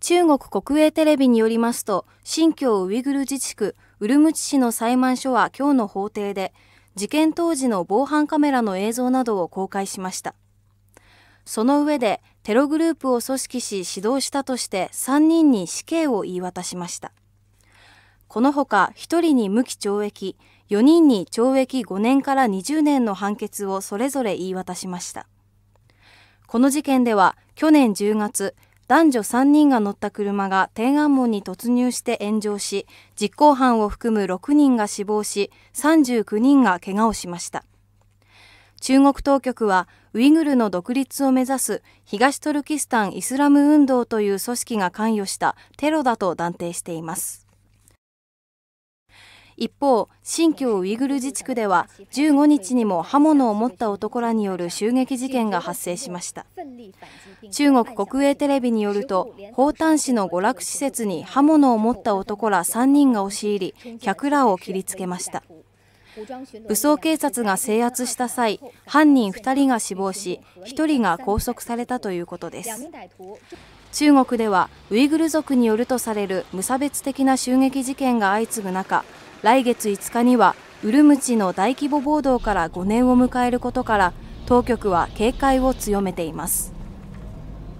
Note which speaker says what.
Speaker 1: 中国国営テレビによりますと、新疆ウイグル自治区ウルムチ市の裁判所は今日の法廷で、事件当時の防犯カメラの映像などを公開しました。その上で、テログループを組織し指導したとして3人に死刑を言い渡しました。このほか1人に無期懲役、4人に懲役5年から20年の判決をそれぞれ言い渡しました。この事件では去年10月、男女3人が乗った車が天安門に突入して炎上し実行犯を含む6人が死亡し39人がけがをしました中国当局はウイグルの独立を目指す東トルキスタン・イスラム運動という組織が関与したテロだと断定しています一方、新疆ウイグル自治区では15日にも刃物を持った男らによる襲撃事件が発生しました。中国国営テレビによると、宝丹市の娯楽施設に刃物を持った男ら3人が押し入り、客らを切りつけました。武装警察が制圧した際、犯人2人が死亡し、1人が拘束されたということです。中国ではウイグル族によるとされる無差別的な襲撃事件が相次ぐ中来月5日にはウルムチの大規模暴動から5年を迎えることから当局は警戒を強めています